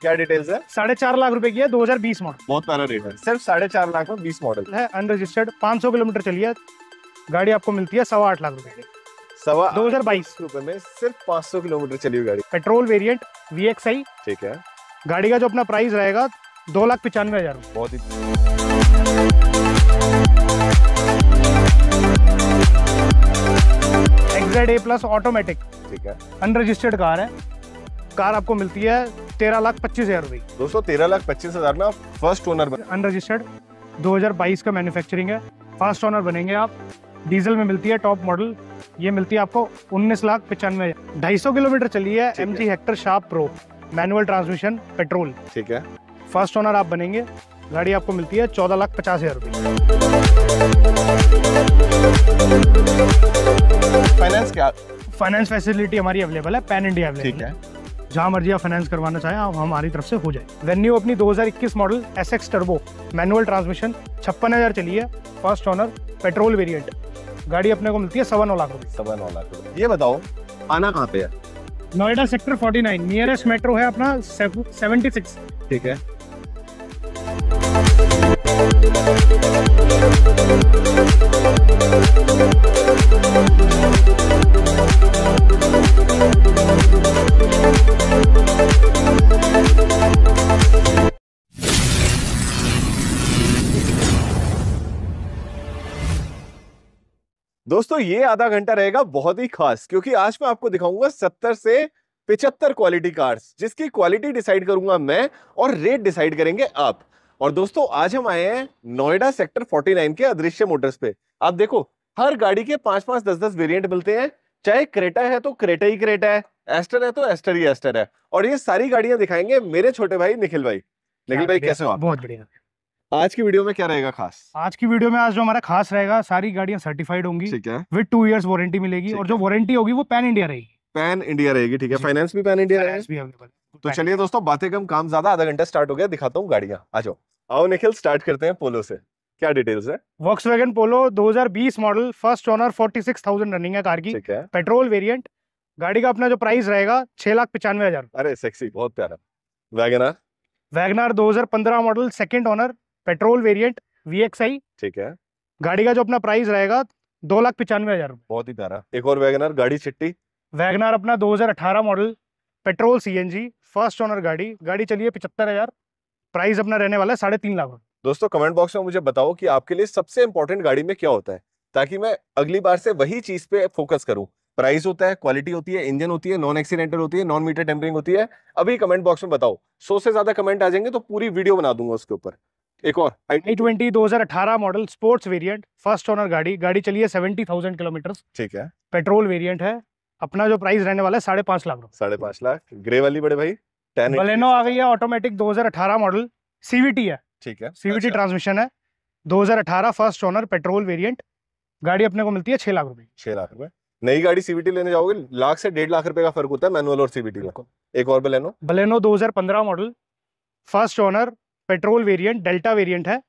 क्या डिटेल्स है साढ़े चार लाख रुपए की है 2020 मॉडल बहुत प्यारा रेट है सिर्फ साढ़े चार लाख में बीस मॉडल है अनरजिस्टर्ड 500 किलोमीटर चली है गाड़ी आपको मिलती है सवा आठ लाख रुपए की सवा दो हजार बाईस रूपए में सिर्फ पाँच सौ किलोमीटर चली हुई गाड़ी petrol variant V X I ठीक है गाड़ी का जो अपना प्राइस रहेगा दो लाख पचानवे हजार बहुत ही एक्सड ए प्लस ऑटोमेटिक ठीक है अनरजिस्टर्ड कार है कार आपको मिलती है तेरह लाख पच्चीस हजार रुपये दोस्तों तेरह लाख पच्चीस हजार ना फर्स्ट ओनर अनरजिस्टर्ड 2022 का मैन्युफैक्चरिंग है फर्स्ट ओनर बनेंगे आप डीजल में मिलती है टॉप मॉडल ये मिलती है आपको उन्नीस लाख पचानवे ढाई सौ किलोमीटर चली है M G Hector Sharp Pro manual transmission petrol ठीक है फर्स्ट ओनर आप बनेंगे गाड़ी आपको मिलती है चौदह लाख पचास हजार रुपये फाइनेंस क्या फाइनेंस फैसिलिटी हमारी अवेलेबल है पैन इंडिया अवेलेबल है जहां मर्जी आप फाइनेंस करवाना चाहें आप हमारी तरफ से हो जाए वेन्यू अपनी 2021 model S X turbo manual transmission छप्पन हज़ार चली है फर्स्ट ऑनर पेट्रोल वेरिएंट गाड़ी अपने को मिलती है सवा नौ लाख रुपये सवा नौ लाख ये बताओ आना कहाँ पे है नोएडा सेक्टर 49 नियरेस्ट मेट्रो है अपना 76 ठीक है दोस्तों ये आधा घंटा रहेगा बहुत ही खास क्योंकि आज मैं आपको दिखाऊंगा सत्तर से पिचहत्तर क्वालिटी कार्स जिसकी क्वालिटी डिसाइड करूंगा मैं और रेट डिसाइड करेंगे आप और दोस्तों आज हम आए हैं नोएडा सेक्टर 49 के अदृश्य मोटर्स पे आप देखो हर गाड़ी के पांच पांच दस दस वेरिएंट मिलते हैं चाहे क्रेटा है तो क्रेटा ही क्रेटा है एस्टर है तो एस्टर ही एस्टर है और ये सारी गाड़ियां दिखाएंगे मेरे छोटे भाई निखिल भाई निखिल भाई कैसे हो आप बहुत बढ़िया आज की वीडियो में क्या रहेगा खास आज की वीडियो में आज जो हमारा खास रहेगा सारी गाड़ियां सर्टिफाइड होंगी ठीक है विद टू ईयर्स वारंटी मिलेगी और जो वारंटी होगी वो पैन इंडिया रहेगी पैन इंडिया रहेगी ठीक है फाइनेंस भी पैन इंडिया रहेगा तो चलिए दोस्तों बातें कम काम ज्यादा आधा घंटा स्टार्ट हो गया दिखाता हूँ गाड़ियां आ जाओ आओ निखिल स्टार्ट करते हैं पोलो से क्या डिटेल्स है Volkswagen Polo 2020 model first owner 46,000 running है कार की है। पेट्रोल वेरिएंट गाड़ी का अपना जो प्राइस रहेगा छह लाख पचानवे हजार अरे सेक्सी बहुत प्यारा WagonR WagonR 2015 model second owner petrol variant आई ठीक है गाड़ी का जो अपना प्राइस रहेगा दो लाख पचानवे हजार बहुत ही प्यारा एक और वैगनार गाड़ी छिट्टी वैगनार अपना 2018 model petrol CNG first owner गाड़ी गाड़ी चलिए पिछहत्तर हजार प्राइस अपना रहने वाला है साढ़े तीन लाख दोस्तों कमेंट बॉक्स में मुझे बताओ कि आपके लिए सबसे इम्पोर्टेंट गाड़ी में क्या होता है ताकि मैं अगली बार से वही चीज पे फोकस करूँ प्राइस होता है क्वालिटी होती है इंजन होती है नॉन एक्सीडेंटल होती है नॉन मीटर टेम्परिंग होती है अभी कमेंट बॉक्स में बताओ सौ से ज्यादा कमेंट आ जाएंगे तो पूरी वीडियो बना दूंगा उसके ऊपर एक और आई ट्वेंटी दो हजार अठारह model sports variant first owner गाड़ी गाड़ी चलिए सेवेंटी थाउजेंड किलोमीटर ठीक है पेट्रोल वेरिएंट है अपना जो प्राइस रहने वाला है साढ़े पांच लाख साढ़े पांच लाख ग्रे वाली बड़े भाई बलेनो आ गई है ऑटोमेटिक 2018 मॉडल सीवीटी है ठीक है सीवीटी अच्छा। ट्रांसमिशन है 2018 फर्स्ट ओनर पेट्रोल वेरिएंट गाड़ी अपने को मिलती है छह लाख रुपए छह लाख रुपए नई गाड़ी सीवीटी लेने जाओगे लाख से डेढ़ लाख रुपए का फर्क होता है मैनुअल और सीवीटी का एक और Baleno Baleno 2015 model first owner petrol variant Delta variant है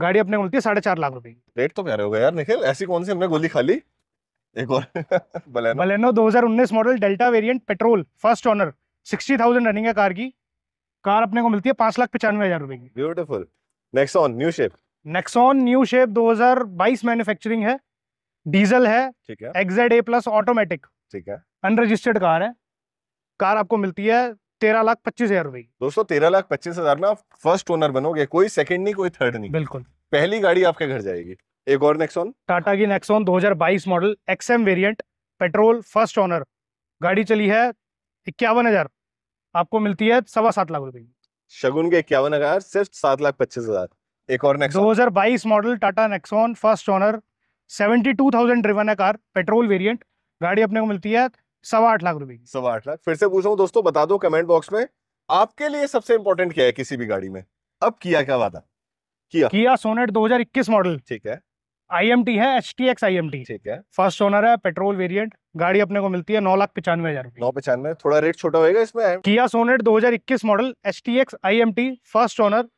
गाड़ी अपने को मिलती है साढ़े चार लाख रुपए की रेट तो प्यारे हो गए यार निखिल ऐसी कौन सी हमने गोली खाली एक और Baleno Baleno 2019 model Delta variant petrol first owner sixty thousand running है कार की कार अपने को मिलती है पांच लाख पचानवे हज़ार रुपए की beautiful Nexon new shape Nexon new shape 2022 manufacturing है डीजल है ठीक है एक्सड ए प्लस ऑटोमेटिक ठीक है अनरजिस्टर्ड कार है कार आपको मिलती है तेरह लाख पच्चीस हजार रुपए दोस्तों तेरह लाख पच्चीस हजार में आप फर्स्ट ओनर बनोगे कोई सेकंड नहीं कोई थर्ड नहीं बिल्कुल पहली गाड़ी आपके घर जाएगी एक और नेक्सॉन टाटा की Nexon 2022 model XM variant petrol first owner गाड़ी चली है इक्यावन हजार आपको मिलती है सवा सात लाख रुपए की शगुन के इक्यावन हजार सिर्फ सात लाख पच्चीस हजार एक और दो हजार बाईस model Tata Nexon first owner seventy two thousand driven है कार पेट्रोल वेरियंट गाड़ी अपने को मिलती है सवा आठ लाख रुपए की सवा आठ लाख फिर से पूछ रहा हूँ दोस्तों बता दो कमेंट बॉक्स में आपके लिए सबसे इंपॉर्टेंट क्या है किसी भी गाड़ी में अब किया क्या वादा किया किया सोनेट 2021 मॉडल ठीक है आईएमटी है एच टी एक्स आईएमटी ठीक है फर्स्ट ओनर है पेट्रोल वेरिएंट गाड़ी अपने को मिलती है नौ लाख पचानवे हजार नौ पचानवे थोड़ा रेट छोटा होगा इसमें Kia Sonet 2021 model H T X IMT first owner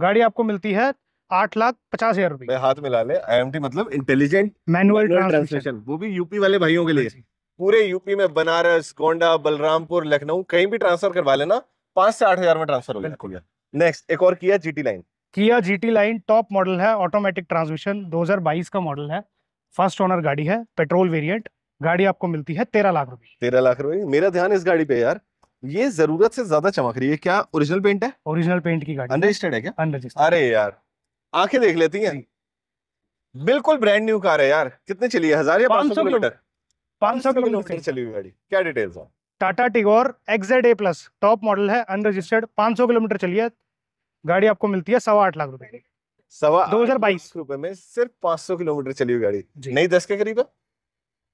गाड़ी आपको मिलती है आठ लाख पचास हजार रूपए हाथ मिला ले आई मतलब इंटेलिजेंट मैनुअल ट्रांसलेशन वो भी यूपी वाले भाइयों के लिए हाँ पूरे यूपी में बनारस गोंडा बलरामपुर लखनऊ कहीं भी ट्रांसफर करवा लेना पांच से आठ हजार में ट्रांसफर हो गया नेक्स्ट एक और Kia GT line Kia GT line top model है ऑटोमेटिक ट्रांसमिशन 2022 का मॉडल है फर्स्ट ओनर गाड़ी है पेट्रोल वेरिएंट गाड़ी आपको मिलती है तेरह लाख रुपए तेरह लाख रुपए मेरा ध्यान इस गाड़ी पे यार ये जरूरत से ज्यादा चमक रही है क्या ओरिजिनल पेंट है ओरिजिनल पेंट की गाड़ी अनरजिस्टर्ड है क्या अनरजिस्टर्ड अरे यार आंखें देख लेती हैं बिल्कुल ब्रांड न्यू कार है यार कितने चली है हजार या पाँच सौ किलोमीटर पांच सौ किलोमीटर चली हुई गाड़ी क्या डिटेल्स है Tata Tigor XZ A plus top model है अनरजिस्टर्ड पांच सौ किलोमीटर चली है गाड़ी आपको मिलती है सवा आठ लाख रुपए की सवा दो हजार बाईस रुपए में सिर्फ पाँच सौ किलोमीटर चली हुई गाड़ी नहीं दस के करीब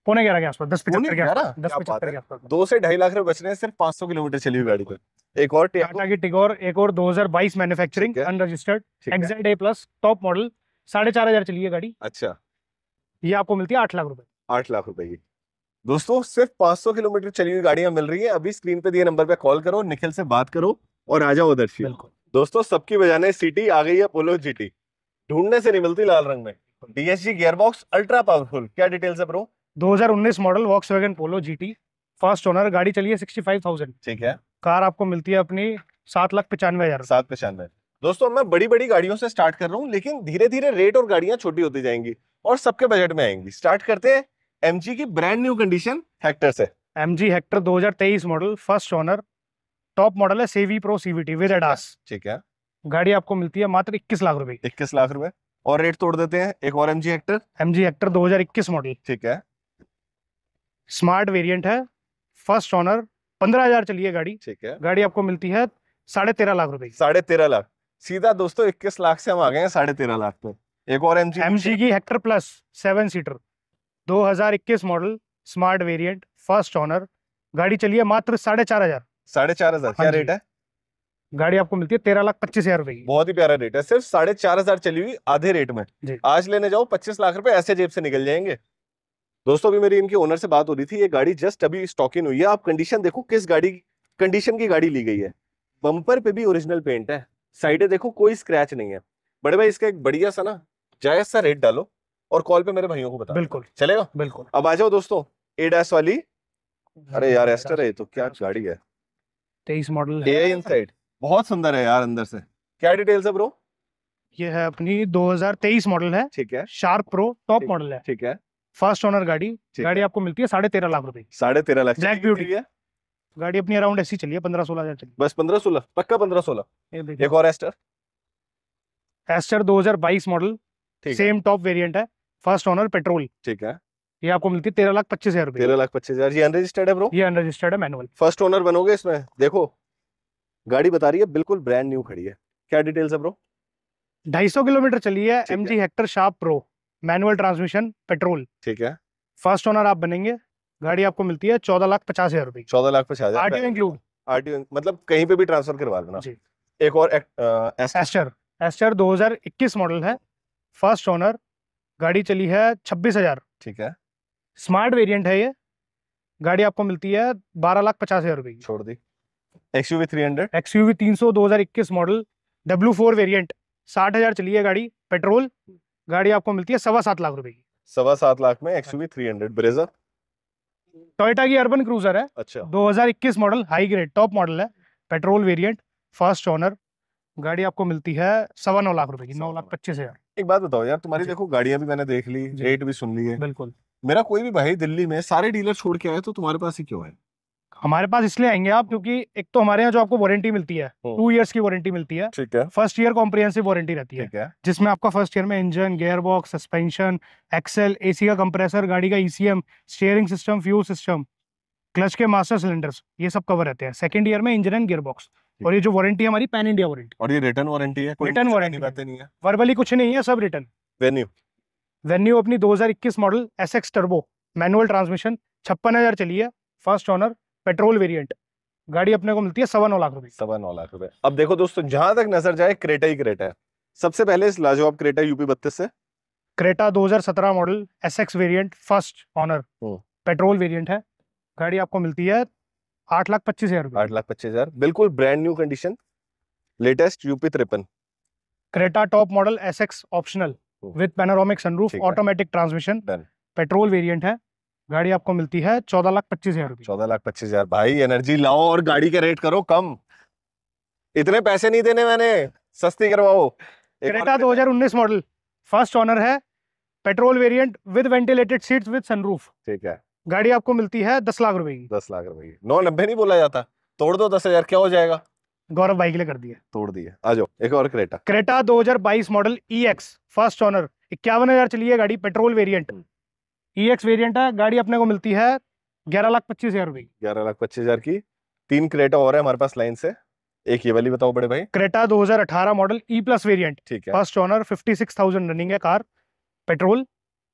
पौने ग्यारह के आसपास दस पचहत्तर के आसपास दस दो से ढाई लाख रुपए बच रहे हैं सिर्फ पाँच सौ किलोमीटर चली हुई गाड़ी पर एक और टाटा की टिगोर एक और 2022 manufacturing unregistered XZ A plus top model साढ़े चार हजार चली है गाड़ी अच्छा ये आपको मिलती है आठ लाख रुपए आठ लाख रुपए की दोस्तों सिर्फ 500 किलोमीटर चली हुई गाड़ियां मिल रही है अभी स्क्रीन पे दिए नंबर पे कॉल करो निखिल से बात करो और आ जाओ उधर बिल्कुल दोस्तों सबकी बजाने सिटी आ गई है पोलो जीटी ढूंढने से नहीं मिलती लाल रंग में डीएसजी गियरबॉक्स अल्ट्रा पावरफुल क्या डिटेल्स है bro 2019 model Volkswagen Polo GT first owner गाड़ी चली है थाउजेंड ठीक है कार आपको मिलती है अपनी सात लाख पचानवे हजार सात पचानवे दोस्तों मैं बड़ी बड़ी गाड़ियों से स्टार्ट कर रहा हूँ लेकिन धीरे धीरे रेट और गाड़ियां छोटी होती जाएंगी और सबके बजट में आएंगी स्टार्ट करते हैं एम की ब्रांड न्यू कंडीशन हेक्टर से एम जी हेक्टर दो model first owner top model है savvy pro CVT with ADAS ठीक है गाड़ी आपको मिलती है मात्र इक्कीस लाख रूपये इक्कीस लाख रूपये और रेट तोड़ देते हैं एक और MG Hector MG Hector 2021 model ठीक है स्मार्ट वेरिएंट है फर्स्ट ऑनर पंद्रह हजार चलिए गाड़ी ठीक है गाड़ी आपको मिलती है साढ़े तेरह लाख रूपये साढ़े तेरह लाख सीधा दोस्तों इक्कीस लाख से हम आ गए हैं साढ़े तेरह लाख पे एक और एमजी एमजी की Hector plus seven seater 2021 model smart variant first owner गाड़ी चलिए मात्र साढ़े चार हजार साढ़े चार हजार क्या रेट हाँ है गाड़ी आपको मिलती है तेरह लाख पच्चीस हजार रुपए बहुत ही प्यारा रेट है सिर्फ साढ़े चार हजार चली हुई आधे रेट में आज लेने जाओ पच्चीस लाख रुपए ऐसे जेब से निकल जाएंगे दोस्तों अभी मेरी इनके ओनर से बात हो रही थी ये गाड़ी जस्ट अभी स्टॉक इन हुई है आप कंडीशन देखो किस गाड़ी कंडीशन की गाड़ी ली गई है बम्पर पे भी ओरिजिनल पेंट है साइडें देखो कोई स्क्रैच नहीं है बड़े भाई इसका एक बढ़िया सा ना जायज सा रेट डालो और कॉल पे मेरे भाइयों को बता बिल्कुल चलेगा बिल्कुल अब आ जाओ दोस्तों एडास वाली अरे यार एस्टर है तो क्या गाड़ी है तेईस मॉडल इनसाइड बहुत सुंदर है यार अंदर से क्या डिटेल्स है ब्रो ये है अपनी 2023 मॉडल है ठीक है शार्प प्रो टॉप मॉडल है ठीक है फर्स्ट ओनर गाड़ी गाड़ी आपको मिलती है साढ़े तेरह लाख रुपए साढ़े तेरह लाख ब्लैक ब्यूटी है गाड़ी अपनी अराउंड ऐसी चली है पंद्रह सोलह हजार चली बस पंद्रह सोलह पक्का पंद्रह सोलह एक और एस्टर एस्टर दो हजार बाईस मॉडल सेम टॉप वेरियंट है फर्स्ट ओनर पेट्रोल ठीक है ये आपको मिलती है तेरह लाख पच्चीस हजार तेरह लाख पच्चीस हजार ये अनरजिस्टर्ड है ब्रो ये अनरजिस्टर्ड है मैनुअल फर्स्ट ओनर बनोगे इसमें देखो गाड़ी बता रही है बिल्कुल ब्रांड न्यू खड़ी है क्या डिटेल्स है ब्रो ढाई सौ किलोमीटर चली है M G Hector Sharp Pro manual transmission petrol ठीक है फर्स्ट ओनर आप बनेंगे गाड़ी आपको मिलती है चौदह लाख पचास हजार रुपए चौदह लाख पचास हजार आरटीओ इंक्लूड आरटीओ मतलब कहीं पे भी ट्रांसफर करवा देना एक और एस्टर एस्टर 2021 मॉडल है फर्स्ट ओनर गाड़ी चली है छब्बीस हजार ठीक है स्मार्ट वेरिएंट है ये गाड़ी आपको मिलती है बारह लाख पचास हजार रुपए की छोड़ दी X U V three hundred X U V तीन सौ दो हजार इक्कीस मॉडल डब्ल्यू फोर वेरियंट साठ हजार चली है गाड़ी पेट्रोल गाड़ी आपको मिलती है सवा सात लाख रुपए की सवा सात लाख में X U three hundred Brezza Toyota की अर्बन क्रूजर है अच्छा दो हजार इक्कीस model high grade top model है पेट्रोल वेरियंट फर्स्ट ऑनर गाड़ी आपको मिलती है सवा नौ लाख रुपए की नौ लाख पच्चीस हजार एक बात बताओ यार तुम्हारी देखो गाड़ियां भी मैंने देख ली रेट भी सुन ली है बिल्कुल मेरा कोई भी भाई दिल्ली में सारे डीलर छोड़ के आए तो तुम्हारे पास ही क्यों है हमारे पास इसलिए आएंगे आप क्योंकि एक तो हमारे यहाँ जो आपको वारंटी मिलती है टू हम्म। इयर्स की वारंटी मिलती है ठीक है फर्स्ट ईयर कॉम्प्रिहेंसिव वारंटी रहती है जिसमें आपका फर्स्ट ईयर में engine gear box suspension axle AC का कंप्रेसर गाड़ी का ECM steering system fuel system clutch के मास्टर सिलेंडर्स ये सब कवर रहते हैं सेकंड ईयर में इंजन एंड गियर बॉक्स और ये जो वारंटी है हमारी पैन इंडिया वारंटी और ये रिटर्न वारंटी है रिटर्न वारंटी नहीं है वर्बली कुछ नहीं है सब रिटर्न वेन्यू वेन्यू अपनी 2021 model S X turbo manual transmission छप्पन हज़ार चली है फर्स्ट ऑनर पेट्रोल वेरिएंट गाड़ी अपने को मिलती है सवा नौ लाख रुपए सवा नौ लाख रुपए अब देखो दोस्तों जहां तक नजर जाए क्रेटा ही क्रेटा है सबसे पहले इस लाजवाब क्रेटा यूपी बत्तीस से Creta 2017 model S X variant first owner hmm. Petrol variant है गाड़ी आपको मिलती है आठ लाख पच्चीस हजार आठ लाख पच्चीस हजार बिल्कुल brand new condition latest UP त्रिपन Creta top model S X optional with panoramic sunroof automatic transmission petrol variant है गाड़ी आपको मिलती है चौदह लाख पच्चीस हजार चौदह लाख पच्चीस हजार भाई एनर्जी लाओ और गाड़ी का रेट करो कम इतने पैसे नहीं देने मैंने सस्ती करवाओ क्रेटा 2019 मॉडल फर्स्ट ऑनर है petrol variant with ventilated seats with sunroof ठीक है गाड़ी आपको मिलती है दस लाख रुपए की दस लाख रुपए की नौ नब्बे नहीं बोला जाता तोड़ दो दस हजार क्या हो जाएगा गौरव भाई के लिए कर दिए तोड़ दिए आ जाओ एक और Creta Creta 2022 model E e X first owner इक्यावन हजार चली है गाड़ी petrol variant E hmm. X e variant है गाड़ी अपने को मिलती है ग्यारह लाख पच्चीस हजार रुपए ग्यारह लाख पच्चीस हजार की तीन क्रेटा और है हमारे पास लाइन से एक ये वाली बताओ बड़े भाई Creta 2018 model E e plus variant ठीक है first owner fifty six thousand running है कार पेट्रोल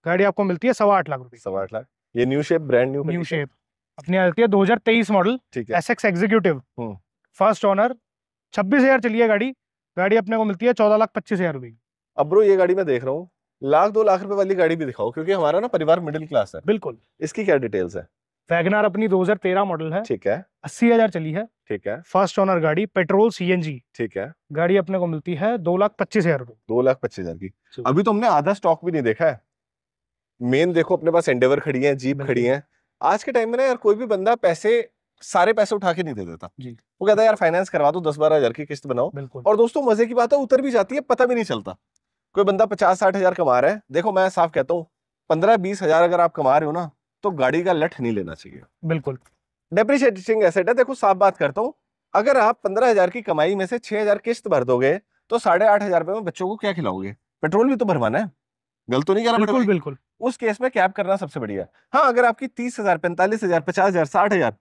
गाड़ी आपको मिलती है सवा आठ लाख रुपए सवा आठ लाख ये new shape brand new new shape अपनी आ जाती है तेईस मॉडल ठीक है S X executive first owner छब्बीस हजार चलिए गाड़ी गाड़ी अपने को मिलती है चौदह लाख पच्चीस हजार रुपये अब ब्रो ये गाड़ी मैं देख रहा हूँ लाख दो लाख रुपए वाली गाड़ी भी दिखाओ क्योंकि हमारा ना परिवार मिडिल क्लास है बिल्कुल इसकी क्या डिटेल्स है वैगनार अपनी 2013 मॉडल है ठीक है अस्सी हजार चली है ठीक है फर्स्ट ओनर गाड़ी पेट्रोल सीएनजी ठीक है गाड़ी अपने को मिलती है दो लाख पच्चीस हजार रूपए दो लाख पच्चीस हजार की अभी तो हमने आधा स्टॉक भी नहीं देखा है मेन देखो अपने पास एंडेवर खड़ी है जीप खड़ी है आज के टाइम में ना यार कोई भी बंदा पैसे सारे पैसे उठा के नहीं दे देता वो कहता है यार फाइनेंस करवा दो दस बारह हजार की किस्त बनाओ और दोस्तों मजे की बात है उतर भी जाती है पता भी नहीं चलता कोई बंदा पचास साठ हजार कमा रहा है देखो मैं साफ कहता हूँ पंद्रह बीस हजार अगर आप कमा रहे हो ना तो गाड़ी का लठ नहीं लेना चाहिए बिल्कुल डेप्रिशिएटिंग एसेट है देखो साफ बात करता हूँ अगर आप पंद्रह हजार की कमाई में से छह हजार किस्त भर दोगे तो साढ़े आठ हजार रुपए में बच्चों को क्या खिलाओगे पेट्रोल भी तो भरवाना है गलत तो नहीं कह रहा बिल्कुल बिल्कुल उस केस में कैब करना सबसे बढ़िया हाँ अगर आपकी तीस हजार पैंतालीस हजार पचास हजार साठ हजार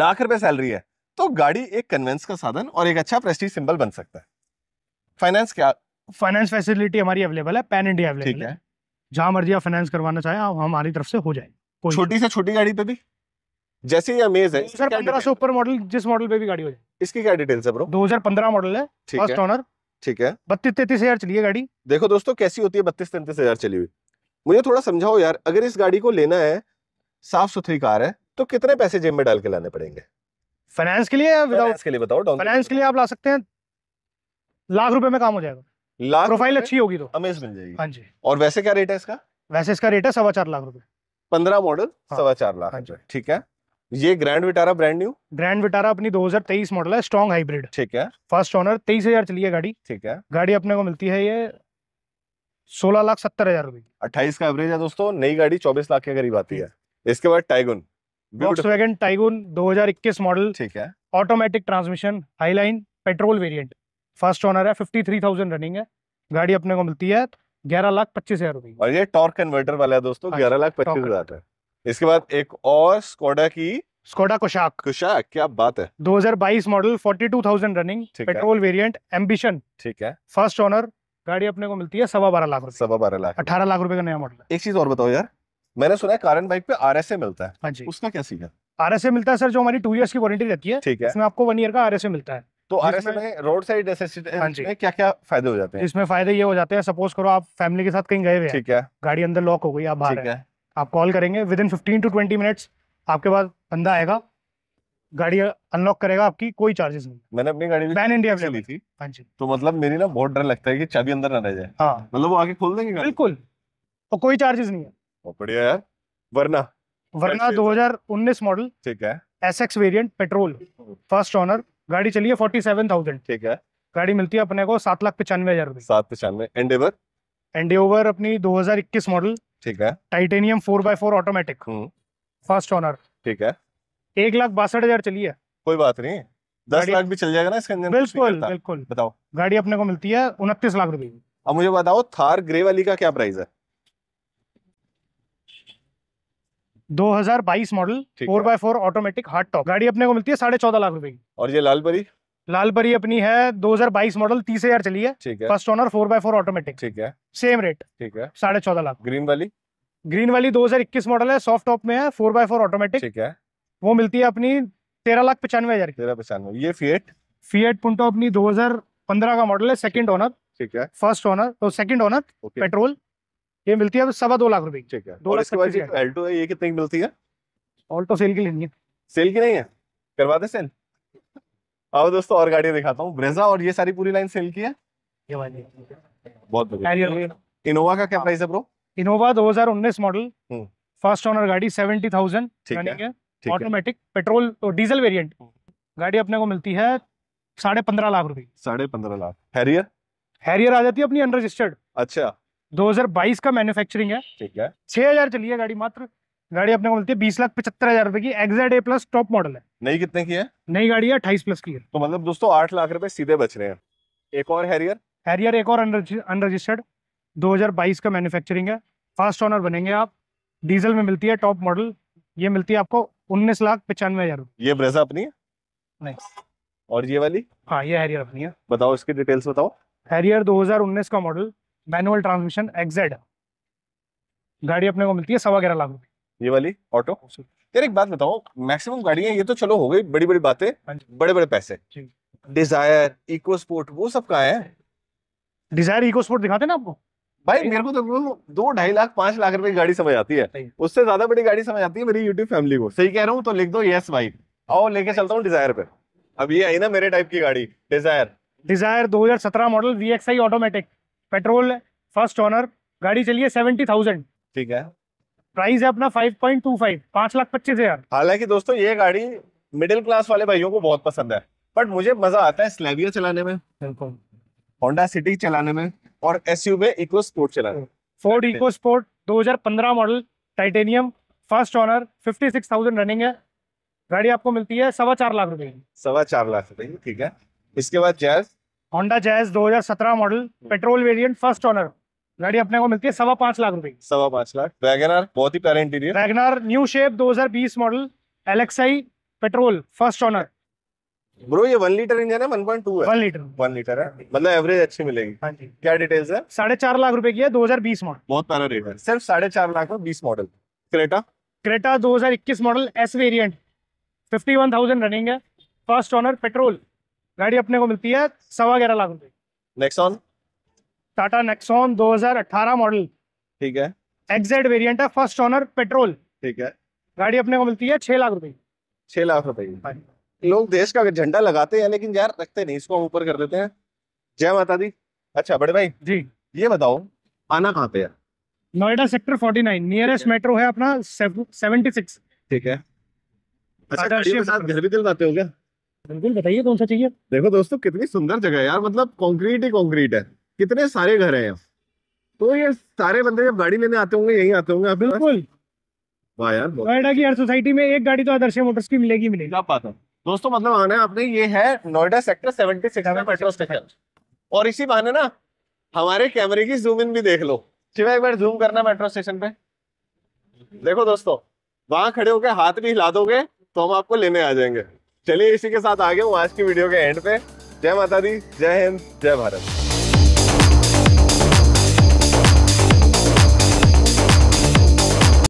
लाख रुपए सैलरी है तो गाड़ी एक कन्वेंस का साधन और एक अच्छा प्रेस्टीज सिंबल बन सकता है फाइनेंस क्या फाइनेंस फैसिलिटी हमारी अवेलेबल है पैन इंडिया अवेलेबल है जहां मर्जी आप फाइनेंस करवाना चाहे आप हमारी तरफ से हो जाए छोटी से छोटी गाड़ी पे भी जैसे ये अमेज है सर पंद्रह से ऊपर मॉडल जिस मॉडल पे भी गाड़ी हो जाए इसकी क्या डिटेल्स है ब्रो 2015 मॉडल है फर्स्ट ओनर ठीक है बत्तीस तैतीस हजार चलिए गाड़ी देखो दोस्तों कैसी होती है बत्तीस तैतीस हजार चली हुई मुझे थोड़ा समझाओ यार अगर इस गाड़ी को लेना है साफ सुथरी कार है तो कितने पैसे जेब में डाल के लाने पड़ेंगे फाइनेंस के लिए या विदाउट के लिए बताओ डाउन फाइनेंस के लिए आप ला सकते हैं लाख रुपए में काम हो जाएगा लाख प्रोफाइल अच्छी होगी तो अमेज मिल जाएगी हाँ जी और वैसे क्या रेट है इसका वैसे इसका रेट है सवा चार लाख रुपए पंद्रह मॉडल हाँ। सवा चार लाख हाँ ठीक है ये Grand Vitara brand new Grand Vitara अपनी 2023 मॉडल है स्ट्रॉन्ग हाइब्रिड ठीक है फर्स्ट ओनर तेईस हजार चली है गाड़ी ठीक है गाड़ी अपने को मिलती है ये सोलह लाख सत्तर हजार रुपए अट्ठाईस का एवरेज है दोस्तों नई गाड़ी चौबीस लाख के करीब आती है इसके बाद टाइगुन वॉक्सवैगन टाइगुन 2021 मॉडल ठीक है automatic transmission highline petrol variant first owner है 53,000 रनिंग है गाड़ी अपने को मिलती है ग्यारह लाख पच्चीस हजार रुपए और ये टॉर्क कन्वर्टर वाला है दोस्तों हाँ ग्यारह लाख पच्चीस हजार है इसके बाद एक और स्कोडा की स्कोडा कुशाक कुशाक क्या बात है 2022 model 42,000 running petrol variant ambition ठीक है फर्स्ट ओनर गाड़ी अपने को मिलती है सवा बारह लाख सवा बारह लाख अठारह लाख रुपए का नया मॉडल एक चीज और बताओ यार मैंने सुना है कारन बाइक पे आर एस ए मिलता है हाँ जी उसका क्या सीन है आर एस ए मिलता है सर जो हमारी टू ईयर्स की वारंटी रहती है ठीक है इसमें आपको वन ईयर का आर एस ए मिलता है तो आर एस में रोड साइड हाँ जी क्या क्या फायदे हो जाते हैं इसमें फायदे ये हो जाते हैं सपोज करो आप फैमिली के साथ कहीं गए हुए ठीक है गाड़ी अंदर लॉक हो गई आप बाहर है आप कॉल करेंगे within fifteen to twenty minutes आपके पास बंदा आएगा गाड़ी अनलॉक करेगा आपकी कोई चार्जेस नहीं मैंने अपनी गाड़ी पैन इंडिया ली थी हाँ जी तो मतलब मेरी ना बहुत डर लगता है कि चाबी अंदर ना रह जाए हाँ मतलब वो आगे खोल देंगे बिल्कुल और कोई चार्जेस नहीं है बहुत बढ़िया यार वरना वरना 2019 मॉडल ठीक है S X variant petrol first owner गाड़ी चली है थाउजेंड ठीक है गाड़ी मिलती है अपने को सात लाख पचानवे हजार रुपए सात पचानवे एंडेवर एंडेवर अपनी 2021 मॉडल ठीक है titanium four by four automatic first owner ठीक है एक लाख बासठ हजार चली है कोई बात नहीं दस लाख भी चल जाएगा ना इसके अंदर बिल्कुल बिल्कुल बताओ गाड़ी अपने को मिलती है उनतीस लाख रुपए अब मुझे बताओ थार ग्रे वाली का क्या प्राइस है 2022 model four by four automatic hard top गाड़ी अपने को मिलती है साढ़े चौदह लाख रुपए की और ये लाल परी लाल परी अपनी है 2022 मॉडल तीस हजार चली है ठीक है first owner four by four automatic ठीक है सेम रेट ठीक है साढ़े चौदह लाख ग्रीन वाली ग्रीन वाली 2021 मॉडल है सॉफ्ट टॉप में है फोर बाय फोर ऑटोमेटिक ठीक है वो मिलती है अपनी तेरह लाख पचानवे हजार तेरह पचानवे ये फीएट फीएट पुनटो अपनी दो का मॉडल है सेकंड ऑनर ठीक है फर्स्ट ऑनर तो सेकंड ऑनर पेट्रोल ये मिलती है तो सवा दो लाख रुपए ठीक है है ये कितने की मिलती है ऑल्टो सेल की लेनी है सेल की नहीं है करवा दे सेल आओ दोस्तों और गाड़ियां दिखाता हूँ ब्रेजा और ये सारी पूरी लाइन सेल की है ये बहुत बढ़िया इनोवा का क्या प्राइस हाँ। है bro Innova 2019 model first owner गाड़ी 70,000 रनिंग है ऑटोमेटिक पेट्रोल तो डीजल वेरिएंट गाड़ी अपने को मिलती है साढ़े पंद्रह लाख रुपए साढ़े पंद्रह लाख हैरियर हैरियर आ जाती है अपनी अनरजिस्टर्ड अच्छा 2022 का मैन्युफैक्चरिंग है ठीक है छह हजार चली है गाड़ी मात्र गाड़ी अपने को मिलती है बीस लाख पचहत्तर हजार रुपए की XZ A plus top model है नई कितने की है नई गाड़ी है अठाईस प्लस की है तो मतलब दोस्तों आठ लाख रुपए सीधे बच रहे हैं एक और हैरियर हैरियर एक और अनरजिस्टर्ड 2022 का मैन्युफैक्चरिंग है फास्ट ऑनर बनेंगे आप डीजल में मिलती है टॉप मॉडल ये मिलती है आपको उन्नीस लाख पचानवे हजार ये ब्रेजा अपनी है नहीं और ये वाली हाँ ये हैरियर अपनी है बताओ इसकी डिटेल्स बताओ हैरियर 2019 का मॉडल मैनुअल ट्रांसमिशन एक्सेड गाड़ी अपने को मिलती है सवा ग्यारह लाख रुपए ये वाली ऑटो एक बात बताओ मैक्सिमम गाड़ियां ये तो चलो हो गई बड़ी बड़ी बातें हाँ बड़े बड़े पैसे डिजायर इको स्पोर्ट वो सब कहा है डिजायर इको स्पोर्ट दिखाते ना आपको भाई मेरे को तो दो ढाई लाख पांच लाख रुपए की गाड़ी समझ आती है उससे ज्यादा बड़ी गाड़ी समझ आती है मेरी यूट्यूब फैमिली को सही कह रहा हूँ तो लिख दो यस भाई आओ लेके चलता हूँ डिजायर पे अब ये आई ना मेरे टाइप की गाड़ी Dzire Dzire 2017 model V X I automatic petrol first owner गाड़ी चलिए सेवेंटी थाउजेंड ठीक है प्राइस है अपना फाइव पॉइंट टू फाइव पांच लाख पच्चीस हजार हालांकि दोस्तों ये गाड़ी मिडिल क्लास वाले भाइयों को बहुत पसंद है बट मुझे मजा आता है स्लेविया चलाने में होंडा सिटी चलाने में और एस यू इको स्पोर्ट चलाने में Ford EcoSport 2015 model titanium first owner fifty six thousand running है गाड़ी आपको मिलती है सवा चार लाख रुपए सवा चार लाख रुपए ठीक है इसके बाद Jazz Honda Jazz 2017 model petrol variant first owner गाड़ी अपने को मिलती है सवा पांच लाख रुपए सवा पांच लाख वैगनर बहुत ही प्यारे interior WagonR new shape 2020 model L X I petrol first owner bro ये वन लीटर इंजन है वन पॉइंट टू है वन लीटर वन लीटर है मतलब एवरेज अच्छी मिलेगी हाँ जी क्या डिटेल्स है साढ़े चार लाख रुपए की है दो हजार बीस मॉडल बहुत प्यारा रेट है सिर्फ साढ़े चार लाख में बीस मॉडल क्रेटा क्रेटा दो हजार इक्कीस model S variant fifty one thousand running है फर्स्ट ऑनर पेट्रोल गाड़ी अपने को मिलती है सवा ग्यारह लाख रुपए नेक्सॉन टाटा नेक्सॉन 2018 मॉडल ठीक है एक्जेड वेरिएंट है फर्स्ट ऑनर पेट्रोल ठीक है गाड़ी अपने को मिलती है छह लाख रुपए छह लाख रुपए हाँ लोग देश का झंडा लगाते हैं लेकिन यार रखते नहीं इसको ऊपर कर देते हैं जय माता दी अच्छा बड़े भाई जी ये बताओ आना कहाँ पे है नोएडा सेक्टर 49 नियरेस्ट मेट्रो है अपना 76 ठीक है अच्छा साथ घर भी दिलवाते हो क्या बिल्कुल बताइए कौन सा चाहिए देखो दोस्तों कितनी सुंदर जगह है यार मतलब कंक्रीट ही कंक्रीट है कितने सारे घर हैं तो ये सारे बंदे जब गाड़ी लेने आते होंगे यही आते होंगे बिल्कुल वाह यार नोएडा की हर सोसाइटी में एक गाड़ी तो आदर्श मोटर्स की मिलेगी मिलेगी आप बात दोस्तों मतलब आना है आपने ये है नोएडा सेक्टर सेवेंटी सिक्स में पेट्रोल स्टेशन और इसी बहाने ना हमारे कैमरे की जूम इन भी देख लो शिवा एक बार जूम करना मेट्रो स्टेशन पे देखो दोस्तों वहां खड़े होकर हाथ भी हिला दोगे तो हम आपको लेने आ जाएंगे चलिए इसी के साथ आगे हूँ आज की वीडियो के एंड पे जय माता दी जय हिंद जय भारत